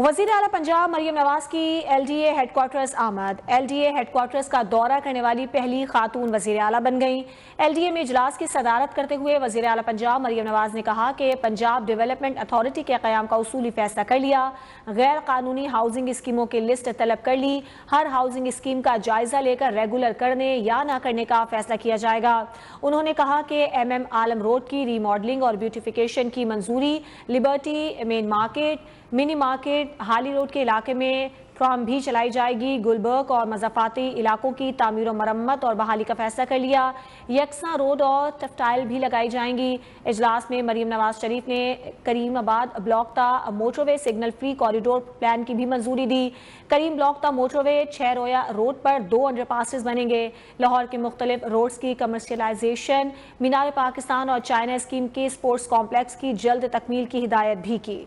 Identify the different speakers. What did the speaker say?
Speaker 1: वजीर अला पंजाब मरियम नवाज की एल डी एड क्वार्टर्स आमद एल डी एड क्वार्टर्स का दौरा करने वाली पहली खातून वजीर अला बन गई एल डी ए में इजलास की सदारत करते हुए वजीर अला पंजाब मरियम नवाज ने कहा कि पंजाब डेवलपमेंट अथॉरिटी के क्याम का उसूली फैसला कर लिया गैर कानूनी हाउसिंग स्कीमों की लिस्ट तलब कर ली हर हाउसिंग स्कीम का जायजा लेकर रेगुलर करने या ना करने का फैसला किया जाएगा उन्होंने कहा कि एम एम आलम रोड की रीमॉडलिंग और ब्यूटिफिकेशन की मंजूरी Liberty main market mini market Hali road के इलाके में ट्राम भी चलाई जाएगी गुलबर्ग और मजाफाती इलाकों की तमीर मरम्मत और बहाली का फैसला कर लिया यकसा रोड और टफ्टाइल भी लगाई जाएंगी इजलास में मरीम नवाज शरीफ ने करीमाबाद ब्लॉक ता motorway signal free corridor plan की भी मंजूरी दी करीम ब्लॉक ता मोटरवे छह रोया रोड पर दो अंडर पासिस बनेंगे लाहौर के मुख्तलिफ रोड्स की कमर्शलाइजेशन मीनार पाकिस्तान और चाइना स्कीम के स्पोर्ट्स कॉम्प्लेक्स की जल्द तकमील की हिदायत भी की